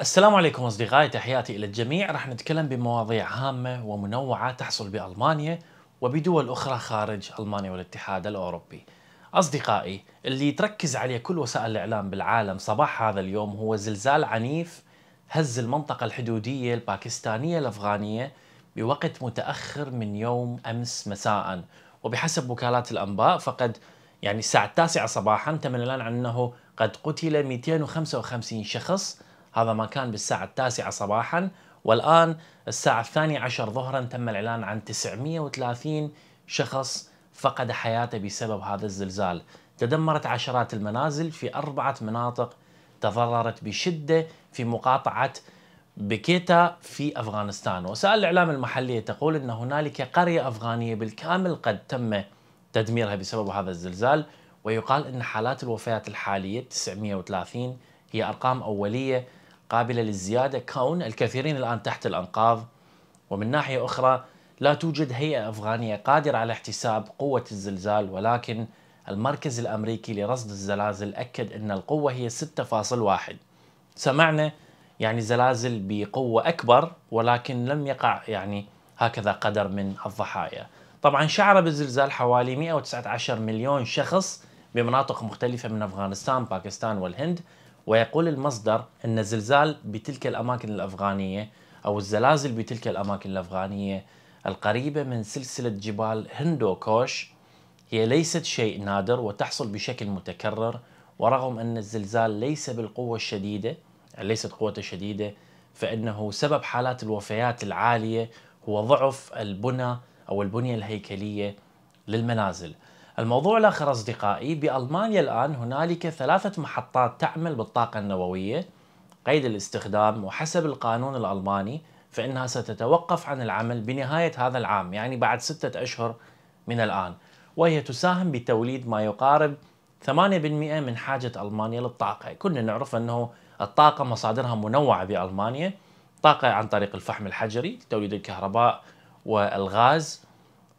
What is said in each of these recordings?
السلام عليكم اصدقائي تحياتي الى الجميع راح نتكلم بمواضيع هامه ومنوعه تحصل بالمانيا وبدول اخرى خارج المانيا والاتحاد الاوروبي. اصدقائي اللي تركز عليه كل وسائل الاعلام بالعالم صباح هذا اليوم هو زلزال عنيف هز المنطقه الحدوديه الباكستانيه الافغانيه بوقت متاخر من يوم امس مساء وبحسب وكالات الانباء فقد يعني الساعه التاسعه صباحا تم الاعلان عن انه قد قتل 255 شخص هذا ما كان بالساعة التاسعة صباحا والآن الساعة الثانية عشر ظهرا تم الإعلان عن 930 شخص فقد حياته بسبب هذا الزلزال تدمرت عشرات المنازل في أربعة مناطق تضررت بشدة في مقاطعة بكيتا في أفغانستان وسائل الإعلام المحلية تقول أن هنالك قرية أفغانية بالكامل قد تم تدميرها بسبب هذا الزلزال ويقال أن حالات الوفيات الحالية 930 هي أرقام أولية قابلة للزيادة كون الكثيرين الآن تحت الأنقاض ومن ناحية أخرى لا توجد هيئة أفغانية قادرة على احتساب قوة الزلزال ولكن المركز الأمريكي لرصد الزلازل أكد أن القوة هي 6.1 سمعنا يعني زلازل بقوة أكبر ولكن لم يقع يعني هكذا قدر من الضحايا طبعا شعر بالزلزال حوالي 119 مليون شخص بمناطق مختلفة من أفغانستان باكستان والهند ويقول المصدر أن الزلزال بتلك الأماكن الأفغانية أو الزلازل بتلك الأماكن الأفغانية القريبة من سلسلة جبال هندوكوش هي ليست شيء نادر وتحصل بشكل متكرر ورغم أن الزلزال ليس بالقوة الشديدة ليست قوته شديدة فإنه سبب حالات الوفيات العالية هو ضعف البنى أو البنية الهيكلية للمنازل الموضوع الآخر أصدقائي بألمانيا الآن هنالك ثلاثة محطات تعمل بالطاقة النووية قيد الاستخدام وحسب القانون الألماني فإنها ستتوقف عن العمل بنهاية هذا العام يعني بعد ستة أشهر من الآن وهي تساهم بتوليد ما يقارب 8% من حاجة ألمانيا للطاقة كنا نعرف أنه الطاقة مصادرها منوعة بألمانيا طاقة عن طريق الفحم الحجري توليد الكهرباء والغاز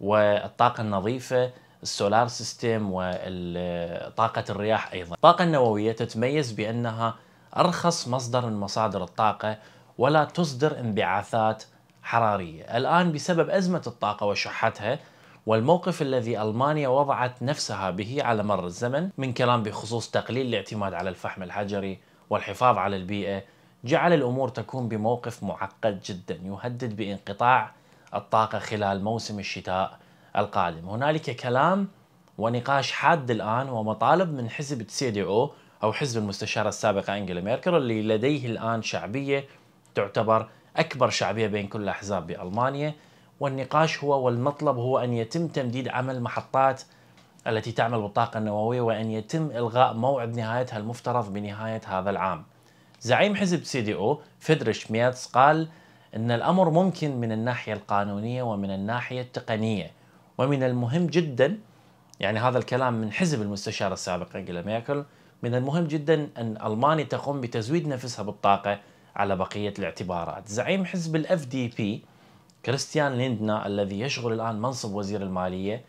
والطاقة النظيفة السولار سيستم وطاقة الرياح أيضا الطاقة النووية تتميز بأنها أرخص مصدر من مصادر الطاقة ولا تصدر انبعاثات حرارية الآن بسبب أزمة الطاقة وشحتها والموقف الذي ألمانيا وضعت نفسها به على مر الزمن من كلام بخصوص تقليل الاعتماد على الفحم الحجري والحفاظ على البيئة جعل الأمور تكون بموقف معقد جدا يهدد بانقطاع الطاقة خلال موسم الشتاء القادم هنالك كلام ونقاش حاد الآن ومطالب من حزب دي أو أو حزب المستشارة السابقة أنجلا ميركل اللي لديه الآن شعبية تعتبر أكبر شعبية بين كل الأحزاب بألمانيا والنقاش هو والمطلب هو أن يتم تمديد عمل محطات التي تعمل بالطاقة النووية وأن يتم إلغاء موعد نهايتها المفترض بنهاية هذا العام زعيم حزب سي دي او فيدريش مياتس قال أن الأمر ممكن من الناحية القانونية ومن الناحية التقنية ومن المهم جدا يعني هذا الكلام من حزب المستشار السابق انجلا ميركل من المهم جدا ان المانيا تقوم بتزويد نفسها بالطاقه على بقيه الاعتبارات. زعيم حزب الاف دي بي كريستيان ليندنا الذي يشغل الان منصب وزير الماليه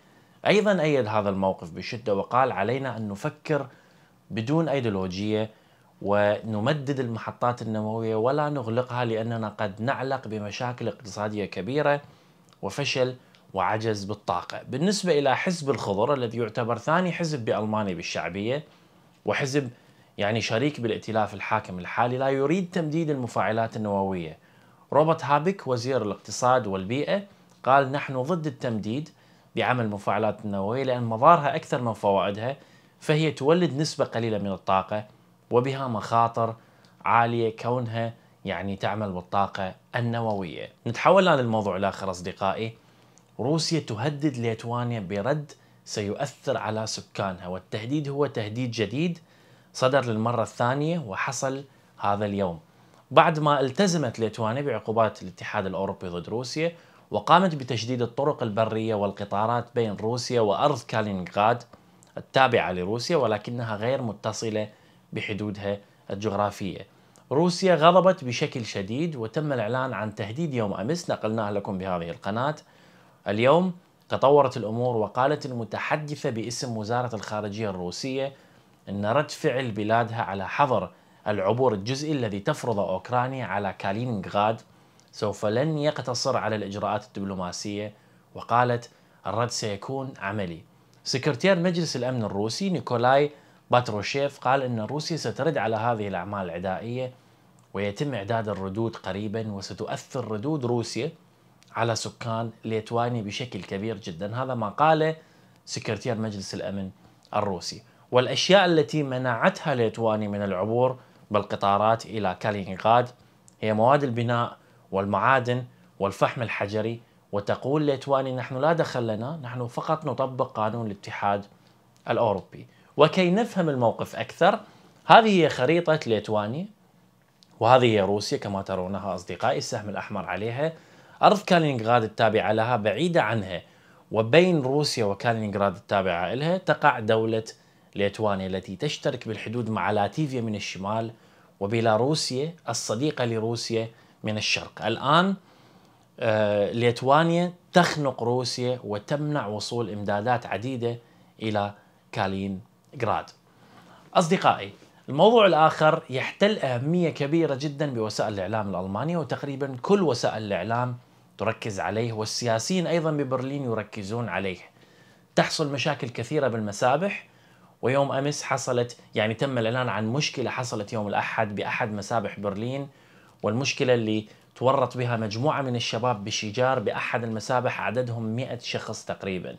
ايضا ايد هذا الموقف بشده وقال علينا ان نفكر بدون ايديولوجيه ونمدد المحطات النوويه ولا نغلقها لاننا قد نعلق بمشاكل اقتصاديه كبيره وفشل وعجز بالطاقة بالنسبة إلى حزب الخضر الذي يعتبر ثاني حزب بألمانيا بالشعبية وحزب يعني شريك بالائتلاف الحاكم الحالي لا يريد تمديد المفاعلات النووية روبرت هابك وزير الاقتصاد والبيئة قال نحن ضد التمديد بعمل المفاعلات النووية لأن مضارها أكثر من فوائدها فهي تولد نسبة قليلة من الطاقة وبها مخاطر عالية كونها يعني تعمل بالطاقة النووية نتحول الآن للموضوع الآخر أصدقائي روسيا تهدد ليتوانيا برد سيؤثر على سكانها والتهديد هو تهديد جديد صدر للمرة الثانية وحصل هذا اليوم بعد ما التزمت ليتوانيا بعقوبات الاتحاد الأوروبي ضد روسيا وقامت بتشديد الطرق البرية والقطارات بين روسيا وأرض كالينغراد التابعة لروسيا ولكنها غير متصلة بحدودها الجغرافية روسيا غضبت بشكل شديد وتم الإعلان عن تهديد يوم أمس نقلناه لكم بهذه القناة اليوم تطورت الأمور وقالت المتحدثة باسم وزارة الخارجية الروسية أن رد فعل بلادها على حظر العبور الجزئي الذي تفرضه أوكرانيا على كالينغراد سوف لن يقتصر على الإجراءات الدبلوماسية وقالت الرد سيكون عملي سكرتير مجلس الأمن الروسي نيكولاي باتروشيف قال أن روسيا سترد على هذه الأعمال العدائية ويتم إعداد الردود قريبا وستؤثر ردود روسيا على سكان ليتوانيا بشكل كبير جدا هذا ما قاله سكرتير مجلس الأمن الروسي والأشياء التي منعتها ليتوانيا من العبور بالقطارات إلى كالينغراد هي مواد البناء والمعادن والفحم الحجري وتقول ليتوانيا نحن لا دخل لنا نحن فقط نطبق قانون الاتحاد الأوروبي وكي نفهم الموقف أكثر هذه هي خريطة ليتوانيا وهذه هي روسيا كما ترونها أصدقائي السهم الأحمر عليها أرض كالينغراد التابعة لها بعيدة عنها وبين روسيا وكالينغراد التابعة لها تقع دولة ليتوانيا التي تشترك بالحدود مع لاتفيا من الشمال وبيلاروسيا الصديقة لروسيا من الشرق الآن آه، ليتوانيا تخنق روسيا وتمنع وصول إمدادات عديدة إلى كالينغراد أصدقائي الموضوع الآخر يحتل أهمية كبيرة جدا بوسائل الإعلام الألمانية وتقريبا كل وسائل الإعلام تركز عليه والسياسيين أيضا ببرلين يركزون عليه تحصل مشاكل كثيرة بالمسابح ويوم أمس حصلت يعني تم الإعلان عن مشكلة حصلت يوم الأحد بأحد مسابح برلين والمشكلة اللي تورط بها مجموعة من الشباب بشجار بأحد المسابح عددهم 100 شخص تقريبا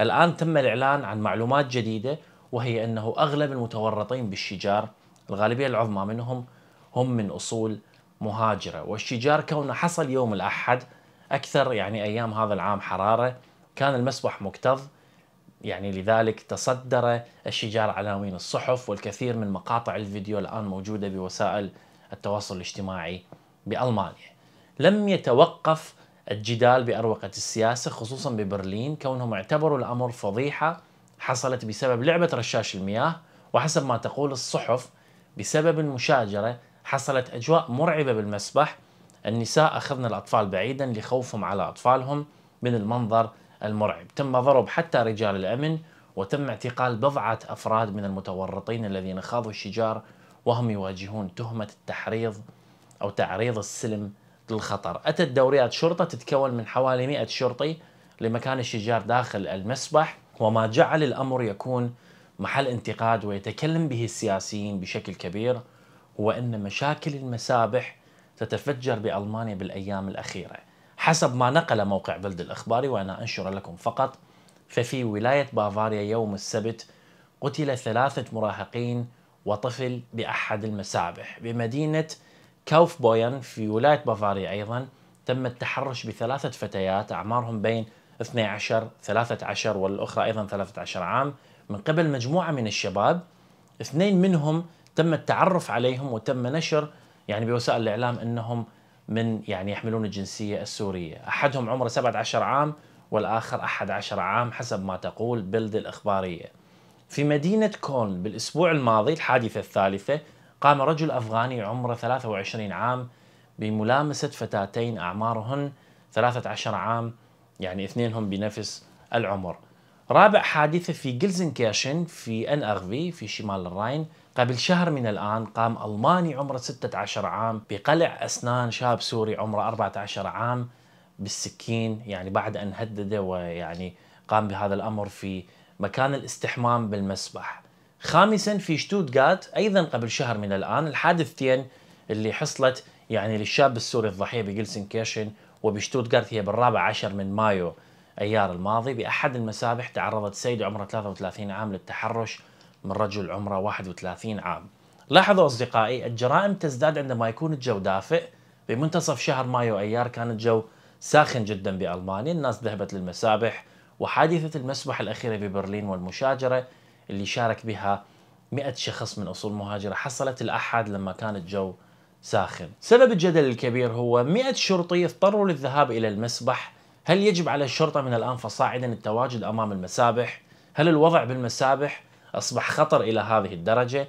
الآن تم الإعلان عن معلومات جديدة وهي أنه أغلب المتورطين بالشجار الغالبية العظمى منهم هم من أصول مهاجرة والشجار كونه حصل يوم الأحد اكثر يعني ايام هذا العام حراره كان المسبح مكتظ يعني لذلك تصدر الشجار عناوين الصحف والكثير من مقاطع الفيديو الان موجوده بوسائل التواصل الاجتماعي بالمانيا. لم يتوقف الجدال باروقه السياسه خصوصا ببرلين كونهم اعتبروا الامر فضيحه حصلت بسبب لعبه رشاش المياه وحسب ما تقول الصحف بسبب المشاجره حصلت اجواء مرعبه بالمسبح النساء أخذن الأطفال بعيدا لخوفهم على أطفالهم من المنظر المرعب تم ضرب حتى رجال الأمن وتم اعتقال بضعة أفراد من المتورطين الذين خاضوا الشجار وهم يواجهون تهمة التحريض أو تعريض السلم للخطر أتت دوريات شرطة تتكون من حوالي 100 شرطي لمكان الشجار داخل المسبح وما جعل الأمر يكون محل انتقاد ويتكلم به السياسيين بشكل كبير هو أن مشاكل المسابح تتفجر بألمانيا بالأيام الأخيرة حسب ما نقل موقع بلد الإخباري وأنا أنشر لكم فقط ففي ولاية بافاريا يوم السبت قتل ثلاثة مراهقين وطفل بأحد المسابح بمدينة كوف بوين في ولاية بافاريا أيضا تم التحرش بثلاثة فتيات أعمارهم بين 12 13 والأخرى أيضا 13 عام من قبل مجموعة من الشباب اثنين منهم تم التعرف عليهم وتم نشر يعني بوسائل الاعلام انهم من يعني يحملون الجنسيه السوريه، احدهم عمره 17 عام والاخر 11 عام حسب ما تقول بلد الاخباريه. في مدينه كولن بالاسبوع الماضي الحادثه الثالثه قام رجل افغاني عمره 23 عام بملامسه فتاتين اعمارهن 13 عام يعني اثنينهم بنفس العمر. رابع حادثه في جلزنكيرشن في ان في شمال الراين قبل شهر من الآن قام ألماني عمره 16 عام بقلع أسنان شاب سوري عمره 14 عام بالسكين يعني بعد أن هدده ويعني قام بهذا الأمر في مكان الاستحمام بالمسبح خامسا في شتوتغارت أيضا قبل شهر من الآن الحادثتين اللي حصلت يعني للشاب السوري الضحية بجلسن كيرشن وبشتوتغارت هي بالرابع عشر من مايو أيار الماضي بأحد المسابح تعرضت سيدة عمرها 33 عام للتحرش من رجل عمره 31 عام لاحظوا أصدقائي الجرائم تزداد عندما يكون الجو دافئ بمنتصف شهر مايو أيار كان الجو ساخن جدا بألمانيا الناس ذهبت للمسابح وحادثة المسبح الأخيرة في برلين والمشاجرة اللي شارك بها 100 شخص من أصول مهاجرة حصلت الأحد لما كان الجو ساخن سبب الجدل الكبير هو 100 شرطي اضطروا للذهاب إلى المسبح هل يجب على الشرطة من الآن فصاعدا التواجد أمام المسابح؟ هل الوضع بالمسابح أصبح خطر إلى هذه الدرجة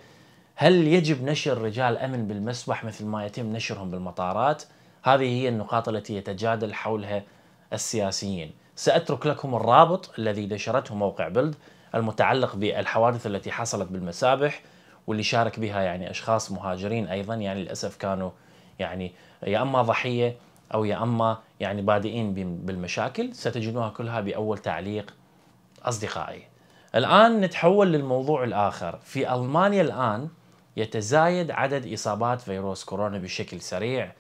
هل يجب نشر رجال أمن بالمسبح مثل ما يتم نشرهم بالمطارات؟ هذه هي النقاط التي يتجادل حولها السياسيين سأترك لكم الرابط الذي نشرته موقع بلد المتعلق بالحوادث التي حصلت بالمسابح واللي شارك بها يعني أشخاص مهاجرين أيضا يعني للأسف كانوا يعني يا اما ضحيه او يا اما يعني بادئين بالمشاكل ستجدونها كلها باول تعليق اصدقائي الآن نتحول للموضوع الآخر في ألمانيا الآن يتزايد عدد إصابات فيروس كورونا بشكل سريع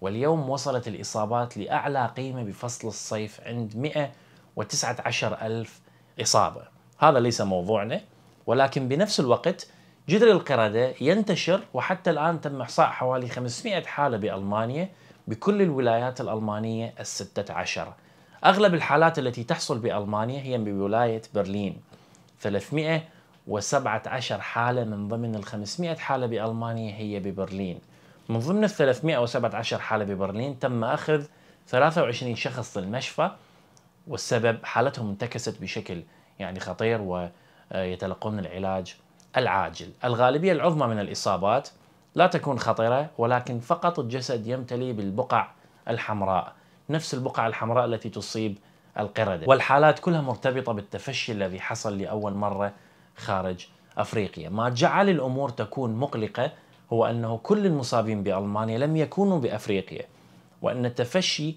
واليوم وصلت الإصابات لأعلى قيمة بفصل الصيف عند 119 ألف إصابة هذا ليس موضوعنا ولكن بنفس الوقت جدر القردة ينتشر وحتى الآن تم إحصاء حوالي 500 حالة بألمانيا بكل الولايات الألمانية الستة عشر أغلب الحالات التي تحصل بألمانيا هي بولاية برلين 317 حالة من ضمن ال 500 حالة بألمانيا هي ببرلين من ضمن ال 317 حالة ببرلين تم أخذ 23 شخص للمشفى والسبب حالتهم انتكست بشكل يعني خطير ويتلقون آه، العلاج العاجل الغالبية العظمى من الإصابات لا تكون خطرة ولكن فقط الجسد يمتلي بالبقع الحمراء نفس البقع الحمراء التي تصيب القردة والحالات كلها مرتبطة بالتفشي الذي حصل لأول مرة خارج أفريقيا ما جعل الأمور تكون مقلقة هو أنه كل المصابين بألمانيا لم يكونوا بأفريقيا وأن التفشي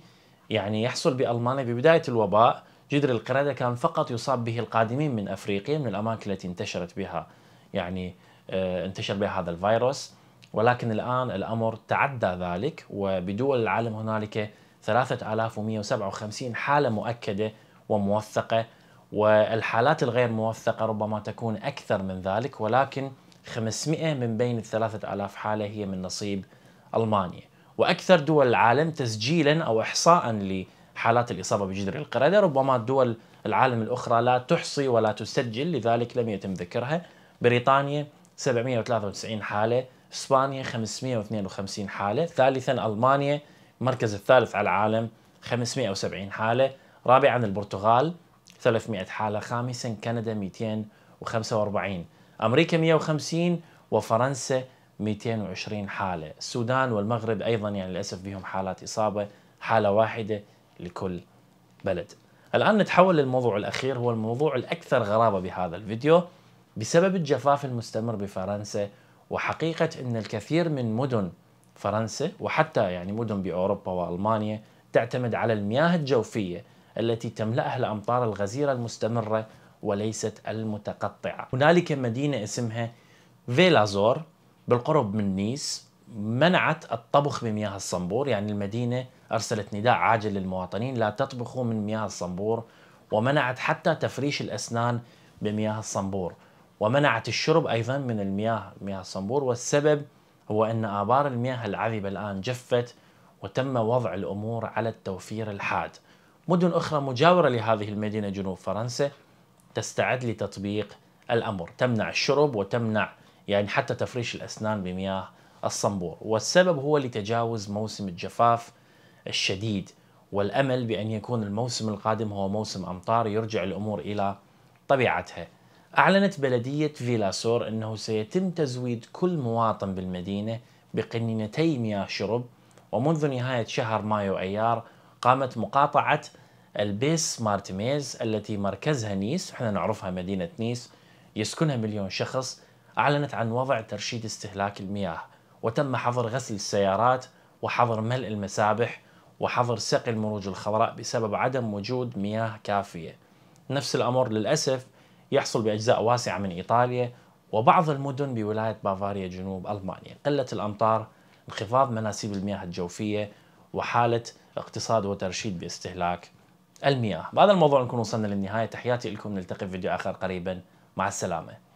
يعني يحصل بألمانيا ببداية الوباء جذر القردة كان فقط يصاب به القادمين من أفريقيا من الأماكن التي انتشرت بها يعني آه، انتشر بها هذا الفيروس ولكن الآن الأمر تعدى ذلك وبدول العالم هنالك 3157 حالة مؤكدة وموثقة والحالات الغير موثقة ربما تكون أكثر من ذلك ولكن 500 من بين ال 3000 حالة هي من نصيب ألمانيا وأكثر دول العالم تسجيلا أو إحصاء لحالات الإصابة بجذر القردة ربما دول العالم الأخرى لا تحصي ولا تسجل لذلك لم يتم ذكرها بريطانيا 793 حالة إسبانيا 552 حالة ثالثا ألمانيا المركز الثالث على العالم 570 حالة رابعا البرتغال 300 حالة خامسا كندا 245 أمريكا 150 وفرنسا 220 حالة السودان والمغرب أيضا يعني للأسف بهم حالات إصابة حالة واحدة لكل بلد الآن نتحول للموضوع الأخير هو الموضوع الأكثر غرابة بهذا الفيديو بسبب الجفاف المستمر بفرنسا وحقيقة أن الكثير من مدن فرنسا وحتى يعني مدن بأوروبا وألمانيا تعتمد على المياه الجوفية التي تملأها الأمطار الغزيرة المستمرة وليست المتقطعة هنالك مدينة اسمها فيلازور بالقرب من نيس منعت الطبخ بمياه الصنبور يعني المدينة أرسلت نداء عاجل للمواطنين لا تطبخوا من مياه الصنبور ومنعت حتى تفريش الأسنان بمياه الصنبور ومنعت الشرب أيضا من المياه مياه الصنبور والسبب هو أن آبار المياه العذبة الآن جفت وتم وضع الأمور على التوفير الحاد مدن أخرى مجاورة لهذه المدينة جنوب فرنسا تستعد لتطبيق الأمر تمنع الشرب وتمنع يعني حتى تفريش الأسنان بمياه الصنبور والسبب هو لتجاوز موسم الجفاف الشديد والأمل بأن يكون الموسم القادم هو موسم أمطار يرجع الأمور إلى طبيعتها أعلنت بلدية فيلاسور أنه سيتم تزويد كل مواطن بالمدينة بقنينتي مياه شرب ومنذ نهاية شهر مايو أيار قامت مقاطعة البيس مارتميز التي مركزها نيس احنا نعرفها مدينة نيس يسكنها مليون شخص أعلنت عن وضع ترشيد استهلاك المياه وتم حظر غسل السيارات وحظر ملء المسابح وحظر سقي المروج الخضراء بسبب عدم وجود مياه كافية نفس الأمر للأسف يحصل باجزاء واسعه من ايطاليا وبعض المدن بولايه بافاريا جنوب المانيا، قله الامطار، انخفاض مناسيب المياه الجوفيه وحاله اقتصاد وترشيد باستهلاك المياه، بهذا الموضوع نكون وصلنا للنهايه، تحياتي لكم نلتقي في فيديو اخر قريبا، مع السلامه.